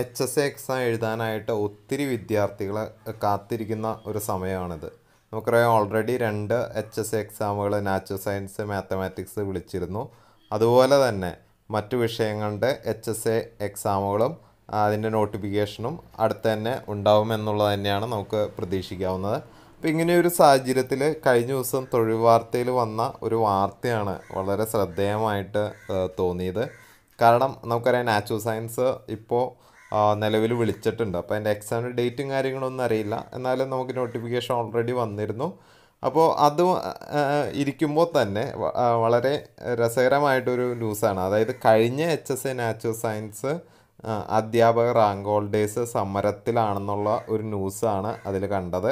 H S exam എഴുതാനായിട്ട് ഒത്തിരി വിദ്യാർത്ഥികൾ കാത്തിരിക്കുന്ന ഒരു സമയമാണിത് നമുക്കറിയാം ഓൾറെഡി രണ്ട് എച്ച് എസ് എക്സാമുകൾ നാച്ചുറൽ സയൻസ് മാത്തമാറ്റിക്സ് വിളിച്ചിരുന്നു അതുപോലെ തന്നെ മറ്റു വിഷയങ്ങളുടെ എച്ച് എസ് എ എക്സാമുകളും അതിൻ്റെ നോട്ടിഫിക്കേഷനും അടുത്ത് തന്നെ ഉണ്ടാവുമെന്നുള്ളത് തന്നെയാണ് നമുക്ക് പ്രതീക്ഷിക്കാവുന്നത് അപ്പോൾ ഇങ്ങനെയൊരു സാഹചര്യത്തിൽ കഴിഞ്ഞ ദിവസം തൊഴിൽ വാർത്തയിൽ വന്ന ഒരു വാർത്തയാണ് വളരെ ശ്രദ്ധേയമായിട്ട് തോന്നിയത് കാരണം നമുക്കറിയാം നാച്ചുറൽ സയൻസ് ഇപ്പോൾ നിലവിൽ വിളിച്ചിട്ടുണ്ട് അപ്പോൾ അതിൻ്റെ എക്സാമിന് ഡേറ്റും കാര്യങ്ങളൊന്നും അറിയില്ല എന്നാലും നമുക്ക് നോട്ടിഫിക്കേഷൻ ഓൾറെഡി വന്നിരുന്നു അപ്പോൾ അത് ഇരിക്കുമ്പോൾ തന്നെ വളരെ രസകരമായിട്ടൊരു ന്യൂസാണ് അതായത് കഴിഞ്ഞ H S A natural science അധ്യാപക റാങ്ക് ഹോൾഡേഴ്സ് സമരത്തിലാണെന്നുള്ള ഒരു ന്യൂസാണ് അതിൽ കണ്ടത്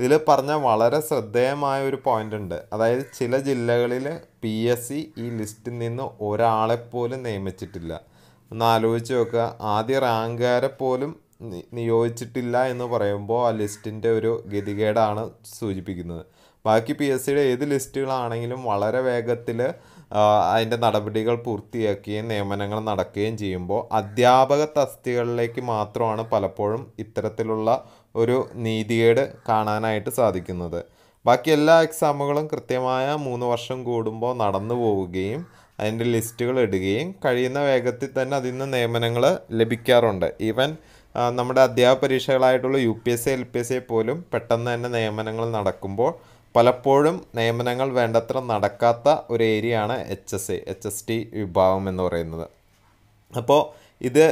ഇതിൽ പറഞ്ഞ വളരെ ശ്രദ്ധേയമായ ഒരു പോയിന്റ് ഉണ്ട് അതായത് ചില ജില്ലകളിൽ പി എസ് സി ഈ ലിസ്റ്റിൽ നിന്ന് ഒരാളെപ്പോലും നിയമിച്ചിട്ടില്ല ഒന്ന് ആലോചിച്ച് നോക്കുക ആദ്യ റാങ്കാരെ പോലും നിയോഗിച്ചിട്ടില്ല എന്ന് പറയുമ്പോൾ ആ ലിസ്റ്റിൻ്റെ ഒരു ഗതികേടാണ് സൂചിപ്പിക്കുന്നത് ബാക്കി പി എസ് സിയുടെ ഏത് ലിസ്റ്റുകളാണെങ്കിലും വളരെ വേഗത്തിൽ അതിൻ്റെ നടപടികൾ പൂർത്തിയാക്കുകയും നിയമനങ്ങൾ നടക്കുകയും ചെയ്യുമ്പോൾ അധ്യാപക തസ്തികളിലേക്ക് മാത്രമാണ് പലപ്പോഴും ഇത്തരത്തിലുള്ള ഒരു നീതികേട് കാണാനായിട്ട് സാധിക്കുന്നത് ബാക്കി എല്ലാ എക്സാമുകളും കൃത്യമായ മൂന്ന് വർഷം കൂടുമ്പോൾ നടന്നു പോവുകയും അതിൻ്റെ ലിസ്റ്റുകൾ ഇടുകയും കഴിയുന്ന വേഗത്തിൽ തന്നെ അതിൽ നിന്ന് നിയമനങ്ങൾ ലഭിക്കാറുണ്ട് ഈവൻ നമ്മുടെ അധ്യാപക പരീക്ഷകളായിട്ടുള്ള U P S C L P S C പോലും പെട്ടെന്ന് തന്നെ നിയമനങ്ങൾ നടക്കുമ്പോൾ പലപ്പോഴും നിയമനങ്ങൾ വേണ്ടത്ര നടക്കാത്ത ഒരു ഏരിയയാണ് H S A H S T വിഭാഗം എന്ന് പറയുന്നത് അപ്പോൾ ഇത്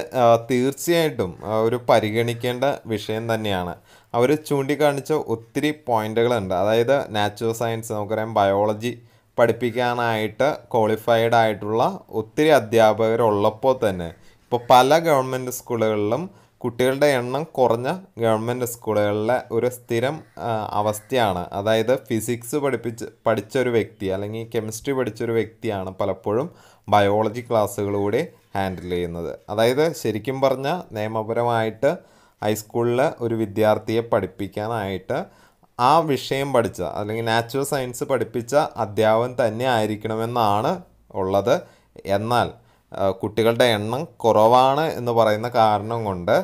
തീർച്ചയായിട്ടും ഒരു പരിഗണിക്കേണ്ട വിഷയം തന്നെയാണ് അവർ ചൂണ്ടിക്കാണിച്ച ഒത്തിരി പോയിന്റുകളുണ്ട് അതായത് നാച്ചുറൽ സയൻസ് നമുക്കറിയാം ബയോളജി പഠിപ്പിക്കാനായിട്ട് ക്വാളിഫൈഡ് ആയിട്ടുള്ള ഒത്തിരി അധ്യാപകർ ഉള്ളപ്പോൾ തന്നെ ഇപ്പോൾ പല ഗവൺമെൻറ് സ്കൂളുകളിലും കുട്ടികളുടെ എണ്ണം കുറഞ്ഞ ഗവൺമെൻറ് സ്കൂളുകളിലെ ഒരു സ്ഥിരം അവസ്ഥയാണ് അതായത് ഫിസിക്സ് പഠിപ്പിച്ച് പഠിച്ച ഒരു വ്യക്തി അല്ലെങ്കിൽ കെമിസ്ട്രി പഠിച്ചൊരു വ്യക്തിയാണ് പലപ്പോഴും ബയോളജി ക്ലാസ്സുകളൂടെ ഹാൻഡിൽ ചെയ്യുന്നത് അതായത് ശരിക്കും പറഞ്ഞാൽ നിയമപരമായിട്ട് ഹൈസ്കൂളിൽ ഒരു വിദ്യാർത്ഥിയെ പഠിപ്പിക്കാനായിട്ട് ആ വിഷയം പഠിച്ച അല്ലെങ്കിൽ നാച്ചുറൽ സയൻസ് പഠിപ്പിച്ച അധ്യാപകൻ തന്നെ ആയിരിക്കണമെന്നാണ് ഉള്ളത് എന്നാൽ കുട്ടികളുടെ എണ്ണം കുറവാണ് എന്ന് പറയുന്ന കാരണം കൊണ്ട്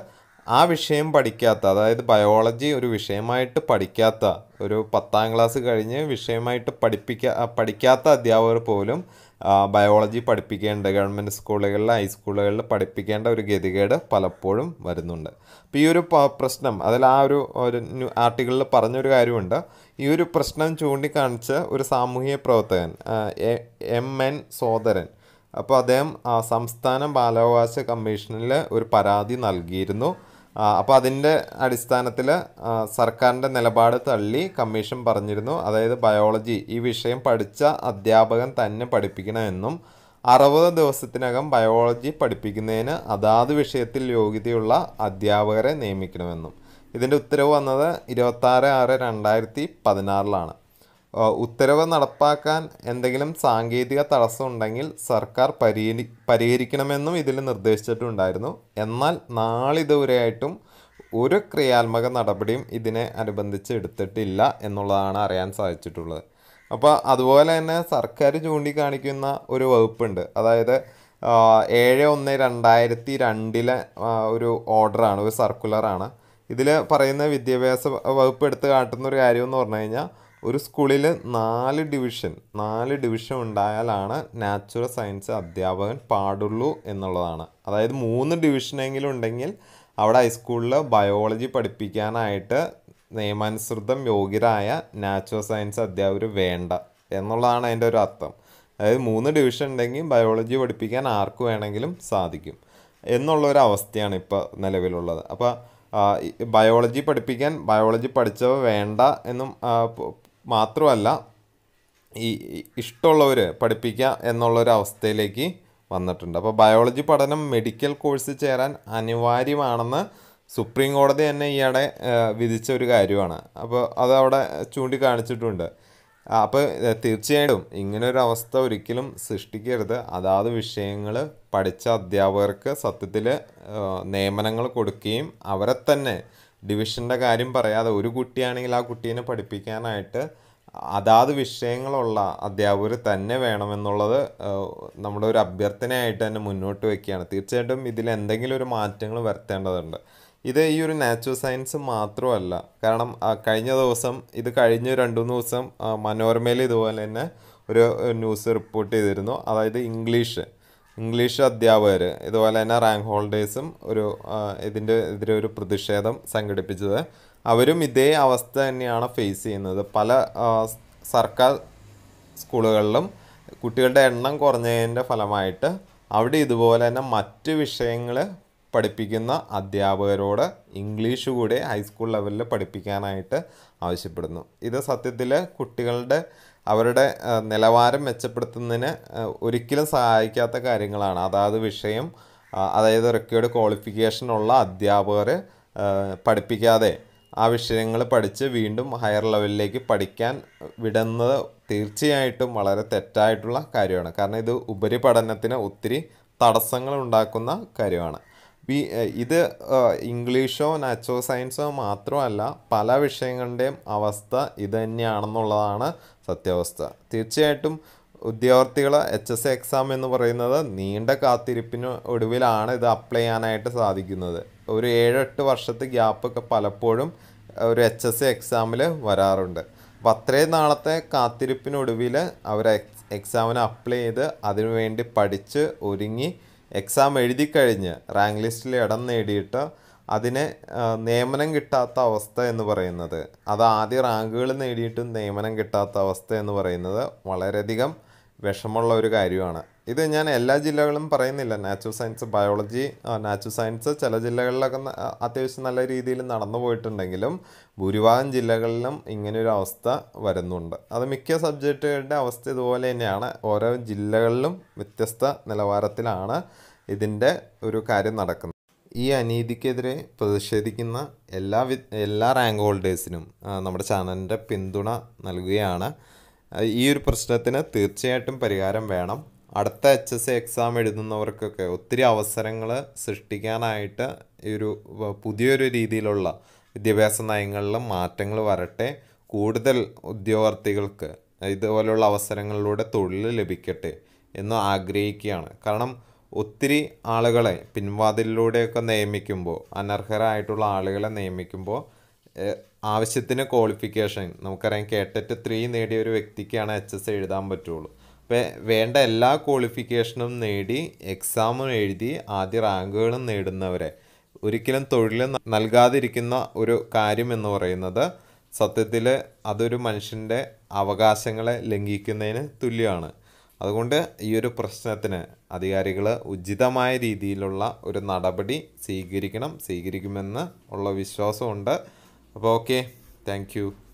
ആ വിഷയം പഠിക്കാത്ത അതായത് ബയോളജി ഒരു വിഷയമായിട്ട് പഠിക്കാത്ത ഒരു പത്താം ക്ലാസ് കഴിഞ്ഞ് വിഷയമായിട്ട് പഠിപ്പിക്കാ പഠിക്കാത്ത അധ്യാപകർ പോലും ബയോളജി പഠിപ്പിക്കേണ്ട ഗവൺമെൻറ് സ്കൂളുകളിൽ ഹൈസ്കൂളുകളിൽ പഠിപ്പിക്കേണ്ട ഒരു ഗതികേട് പലപ്പോഴും വരുന്നുണ്ട് അപ്പോൾ ഈ ഒരു പ്രശ്നം അതിൽ ആ ഒരു ഒരു ആർട്ടിക്കിളിൽ പറഞ്ഞൊരു കാര്യമുണ്ട് ഈ ഒരു പ്രശ്നം ചൂണ്ടിക്കാണിച്ച് ഒരു സാമൂഹിക പ്രവർത്തകൻ എം എൻ സോദരൻ അപ്പോൾ അദ്ദേഹം സംസ്ഥാന ബാലാവകാശ കമ്മീഷനിൽ ഒരു പരാതി നൽകിയിരുന്നു അപ്പോൾ അതിൻ്റെ അടിസ്ഥാനത്തിൽ സർക്കാരിൻ്റെ നിലപാട് തള്ളി കമ്മീഷൻ പറഞ്ഞിരുന്നു അതായത് ബയോളജി ഈ വിഷയം പഠിച്ച അധ്യാപകൻ തന്നെ പഠിപ്പിക്കണമെന്നും അറുപത് ദിവസത്തിനകം ബയോളജി പഠിപ്പിക്കുന്നതിന് അതാത് വിഷയത്തിൽ യോഗ്യതയുള്ള അധ്യാപകരെ നിയമിക്കണമെന്നും ഇതിൻ്റെ ഉത്തരവ് വന്നത് ഇരുപത്താറ് ആറ് രണ്ടായിരത്തി പതിനാറിലാണ് ഉത്തരവ് നടപ്പാക്കാൻ എന്തെങ്കിലും സാങ്കേതിക തടസ്സം ഉണ്ടെങ്കിൽ സർക്കാർ പരിഹരി പരിഹരിക്കണമെന്നും ഇതിൽ നിർദ്ദേശിച്ചിട്ടുണ്ടായിരുന്നു എന്നാൽ നാളിതുവരെയായിട്ടും ഒരു ക്രിയാത്മക നടപടിയും ഇതിനെ അനുബന്ധിച്ച് എടുത്തിട്ടില്ല എന്നുള്ളതാണ് അറിയാൻ സാധിച്ചിട്ടുള്ളത് അപ്പോൾ അതുപോലെ തന്നെ സർക്കാർ ചൂണ്ടിക്കാണിക്കുന്ന ഒരു വകുപ്പുണ്ട് അതായത് ഏഴ് ഒന്ന് രണ്ടായിരത്തി രണ്ടിലെ ഒരു ഓർഡറാണ് ഒരു സർക്കുലറാണ് ഇതിൽ പറയുന്ന വിദ്യാഭ്യാസ വകുപ്പ് എടുത്ത് കാട്ടുന്ന ഒരു കാര്യം എന്ന് പറഞ്ഞു കഴിഞ്ഞാൽ ഒരു സ്കൂളിൽ നാല് ഡിവിഷൻ നാല് ഡിവിഷൻ ഉണ്ടായാലാണ് നാച്ചുറൽ സയൻസ് അധ്യാപകൻ പാടുള്ളൂ എന്നുള്ളതാണ് അതായത് മൂന്ന് ഡിവിഷനെങ്കിലും ഉണ്ടെങ്കിൽ അവിടെ ഹൈസ്കൂളിൽ ബയോളജി പഠിപ്പിക്കാനായിട്ട് നിയമാനുസൃതം യോഗ്യരായ നാച്ചുറൽ സയൻസ് അധ്യാപകർ വേണ്ട എന്നുള്ളതാണ് അതിൻ്റെ ഒരു അർത്ഥം അതായത് മൂന്ന് ഡിവിഷൻ ഉണ്ടെങ്കിൽ ബയോളജി പഠിപ്പിക്കാൻ ആർക്ക് വേണമെങ്കിലും സാധിക്കും എന്നുള്ളൊരു അവസ്ഥയാണ് ഇപ്പോൾ നിലവിലുള്ളത് അപ്പോൾ ബയോളജി പഠിപ്പിക്കാൻ ബയോളജി പഠിച്ചവ വേണ്ട എന്നും മാത്രമല്ല ഈ ഇഷ്ടമുള്ളവർ പഠിപ്പിക്കുക എന്നുള്ളൊരവസ്ഥയിലേക്ക് അവസ്ഥയിലേക്ക് വന്നിട്ടുണ്ട് അപ്പോൾ ബയോളജി പഠനം മെഡിക്കൽ കോഴ്സ് ചേരാൻ അനിവാര്യമാണെന്ന് സുപ്രീം കോടതി തന്നെ ഈയിടെ വിധിച്ച ഒരു കാര്യമാണ് അപ്പോൾ അതവിടെ ചൂണ്ടിക്കാണിച്ചിട്ടുണ്ട് അപ്പോൾ തീർച്ചയായിട്ടും ഇങ്ങനൊരവസ്ഥ അവസ്ഥ ഒരിക്കലും സൃഷ്ടിക്കരുത് അതാത് വിഷയങ്ങൾ പഠിച്ച അധ്യാപകർക്ക് സത്യത്തിൽ നിയമനങ്ങൾ കൊടുക്കുകയും അവരെ തന്നെ ഡിവിഷൻ്റെ കാര്യം പറയാതെ ഒരു കുട്ടിയാണെങ്കിൽ ആ കുട്ടീനെ പഠിപ്പിക്കാനായിട്ട് അതാത് വിഷയങ്ങളുള്ള അധ്യാപകർ തന്നെ വേണമെന്നുള്ളത് നമ്മുടെ ഒരു അഭ്യർത്ഥനയായിട്ട് തന്നെ മുന്നോട്ട് വയ്ക്കുകയാണ് തീർച്ചയായിട്ടും ഇതിൽ എന്തെങ്കിലും ഒരു മാറ്റങ്ങൾ വരുത്തേണ്ടതുണ്ട് ഇത് ഈ ഒരു നാച്ചുറൽ സയൻസ് മാത്രമല്ല കാരണം കഴിഞ്ഞ ദിവസം ഇത് കഴിഞ്ഞ രണ്ട് മൂന്ന് ദിവസം മനോരമയിൽ ഇതുപോലെ തന്നെ ഒരു ന്യൂസ് റിപ്പോർട്ട് ചെയ്തിരുന്നു അതായത് ഇംഗ്ലീഷ് ഇംഗ്ലീഷ് അധ്യാപകർ ഇതുപോലെ തന്നെ റാങ്ക് ഹോൾഡേഴ്സും ഒരു ഇതിൻ്റെ എതിരെ ഒരു പ്രതിഷേധം സംഘടിപ്പിച്ചത് അവരും ഇതേ അവസ്ഥ തന്നെയാണ് ഫേസ് ചെയ്യുന്നത് പല സർക്കാർ സ്കൂളുകളിലും കുട്ടികളുടെ എണ്ണം കുറഞ്ഞതിൻ്റെ ഫലമായിട്ട് അവിടെ ഇതുപോലെ തന്നെ മറ്റ് വിഷയങ്ങൾ പഠിപ്പിക്കുന്ന അധ്യാപകരോട് ഇംഗ്ലീഷ് കൂടെ ഹൈസ്കൂൾ ലെവലിൽ പഠിപ്പിക്കാനായിട്ട് ആവശ്യപ്പെടുന്നു ഇത് സത്യത്തിൽ കുട്ടികളുടെ അവരുടെ നിലവാരം മെച്ചപ്പെടുത്തുന്നതിന് ഒരിക്കലും സഹായിക്കാത്ത കാര്യങ്ങളാണ് അതാത് വിഷയം അതായത് റിക്വേർഡ് ക്വാളിഫിക്കേഷൻ ഉള്ള അധ്യാപകർ പഠിപ്പിക്കാതെ ആ വിഷയങ്ങൾ പഠിച്ച് വീണ്ടും ഹയർ ലെവലിലേക്ക് പഠിക്കാൻ വിടുന്നത് തീർച്ചയായിട്ടും വളരെ തെറ്റായിട്ടുള്ള കാര്യമാണ് കാരണം ഇത് ഉപരിപഠനത്തിന് ഒത്തിരി തടസ്സങ്ങൾ ഉണ്ടാക്കുന്ന കാര്യമാണ് ഇത് ഇംഗ്ലീഷോ നാച്ചുറൽ സയൻസോ മാത്രമല്ല പല വിഷയങ്ങളുടെയും അവസ്ഥ ഇത് തന്നെയാണെന്നുള്ളതാണ് സത്യാവസ്ഥ തീർച്ചയായിട്ടും ഉദ്യോഗാർത്ഥികൾ എച്ച് എസ് എക്സാം എന്ന് പറയുന്നത് നീണ്ട കാത്തിരിപ്പിന് ഒടുവിലാണ് ഇത് അപ്ലൈ ചെയ്യാനായിട്ട് സാധിക്കുന്നത് ഒരു ഏഴെട്ട് വർഷത്തെ ഗ്യാപ്പൊക്കെ പലപ്പോഴും ഒരു എച്ച് എസ് എക്സാമിൽ വരാറുണ്ട് അപ്പോൾ അത്രയും നാളത്തെ കാത്തിരിപ്പിനൊടുവിൽ അവർ എക്സാമിന് അപ്ലൈ ചെയ്ത് അതിനുവേണ്ടി പഠിച്ച് ഒരുങ്ങി എക്സാം എഴുതി കഴിഞ്ഞ് റാങ്ക് ലിസ്റ്റിൽ ഇടം നേടിയിട്ട് അതിന് നിയമനം കിട്ടാത്ത അവസ്ഥ എന്ന് പറയുന്നത് അത് ആദ്യ റാങ്കുകൾ നേടിയിട്ടും നിയമനം കിട്ടാത്ത അവസ്ഥ എന്ന് പറയുന്നത് വളരെയധികം വിഷമമുള്ള ഒരു കാര്യമാണ് ഇത് ഞാൻ എല്ലാ ജില്ലകളും പറയുന്നില്ല natural science biology natural science ചില ജില്ലകളിലൊക്കെ അത്യാവശ്യം നല്ല രീതിയിൽ നടന്നു പോയിട്ടുണ്ടെങ്കിലും ഭൂരിഭാഗം ജില്ലകളിലും ഇങ്ങനെയൊരു അവസ്ഥ വരുന്നുണ്ട് അത് മിക്ക സബ്ജക്റ്റുകളുടെ അവസ്ഥ ഇതുപോലെ തന്നെയാണ് ഓരോ ജില്ലകളിലും വ്യത്യസ്ത നിലവാരത്തിലാണ് ഇതിൻ്റെ ഒരു കാര്യം നടക്കുന്നത് ഈ അനീതിക്കെതിരെ പ്രതിഷേധിക്കുന്ന എല്ലാ വി എല്ലാ റാങ്ക് ഹോൾഡേഴ്സിനും നമ്മുടെ ചാനലിൻ്റെ പിന്തുണ നൽകുകയാണ് ഈ ഒരു പ്രശ്നത്തിന് തീർച്ചയായിട്ടും പരിഹാരം വേണം അടുത്ത എച്ച് എസ് എക്സാം എഴുതുന്നവർക്കൊക്കെ ഒത്തിരി അവസരങ്ങൾ സൃഷ്ടിക്കാനായിട്ട് ഈ ഒരു പുതിയൊരു രീതിയിലുള്ള വിദ്യാഭ്യാസ നയങ്ങളിൽ മാറ്റങ്ങൾ വരട്ടെ കൂടുതൽ ഉദ്യോഗാർത്ഥികൾക്ക് ഇതുപോലെയുള്ള അവസരങ്ങളിലൂടെ തൊഴിൽ ലഭിക്കട്ടെ എന്ന് ആഗ്രഹിക്കുകയാണ് കാരണം ഒത്തിരി ആളുകളെ പിൻവാതിലൂടെയൊക്കെ നിയമിക്കുമ്പോൾ അനർഹരായിട്ടുള്ള ആളുകളെ നിയമിക്കുമ്പോൾ ആവശ്യത്തിന് ക്വാളിഫിക്കേഷൻ നമുക്കറിയാം കേട്ടറ്റ് ത്രീ നേടിയ ഒരു വ്യക്തിക്കാണ് എച്ച് എസ് എഴുതാൻ പറ്റുള്ളൂ വേണ്ട എല്ലാ ക്വാളിഫിക്കേഷനും നേടി എക്സാമും എഴുതി ആദ്യ റാങ്കുകളും നേടുന്നവരെ ഒരിക്കലും തൊഴിൽ നൽകാതിരിക്കുന്ന ഒരു കാര്യം എന്ന് പറയുന്നത് സത്യത്തിൽ അതൊരു മനുഷ്യൻ്റെ അവകാശങ്ങളെ ലംഘിക്കുന്നതിന് തുല്യമാണ് അതുകൊണ്ട് ഈ ഒരു പ്രശ്നത്തിന് അധികാരികൾ ഉചിതമായ രീതിയിലുള്ള ഒരു നടപടി സ്വീകരിക്കണം സ്വീകരിക്കുമെന്ന് ഉള്ള വിശ്വാസമുണ്ട് അപ്പോൾ ഓക്കെ താങ്ക്